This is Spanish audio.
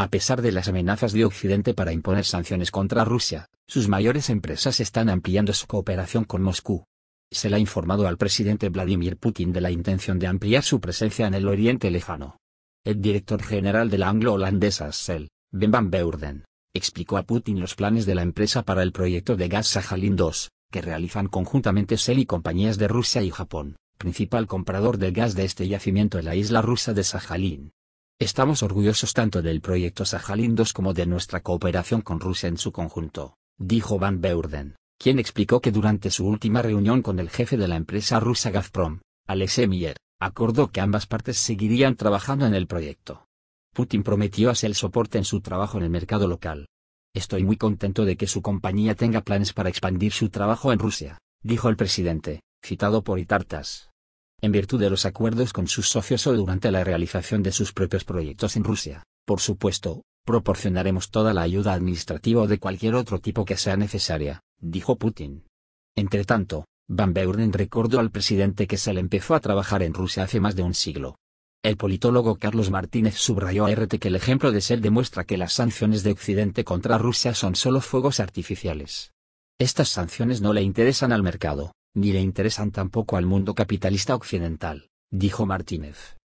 A pesar de las amenazas de Occidente para imponer sanciones contra Rusia, sus mayores empresas están ampliando su cooperación con Moscú. Se le ha informado al presidente Vladimir Putin de la intención de ampliar su presencia en el Oriente Lejano. El director general de la anglo-holandesa Shell, Ben Van Beurden, explicó a Putin los planes de la empresa para el proyecto de gas sajalín 2, que realizan conjuntamente Shell y compañías de Rusia y Japón, principal comprador del gas de este yacimiento en la isla rusa de Sajalín. Estamos orgullosos tanto del proyecto Sajalindos como de nuestra cooperación con Rusia en su conjunto, dijo Van Beurden, quien explicó que durante su última reunión con el jefe de la empresa rusa Gazprom, Alexei Mier, acordó que ambas partes seguirían trabajando en el proyecto. Putin prometió hacer el soporte en su trabajo en el mercado local. Estoy muy contento de que su compañía tenga planes para expandir su trabajo en Rusia, dijo el presidente, citado por Itartas en virtud de los acuerdos con sus socios o durante la realización de sus propios proyectos en Rusia. Por supuesto, proporcionaremos toda la ayuda administrativa o de cualquier otro tipo que sea necesaria, dijo Putin. Entretanto, Van Beuren recordó al presidente que se le empezó a trabajar en Rusia hace más de un siglo. El politólogo Carlos Martínez subrayó a RT que el ejemplo de ser demuestra que las sanciones de Occidente contra Rusia son solo fuegos artificiales. Estas sanciones no le interesan al mercado, ni le interesan tampoco al mundo capitalista occidental, dijo Martínez.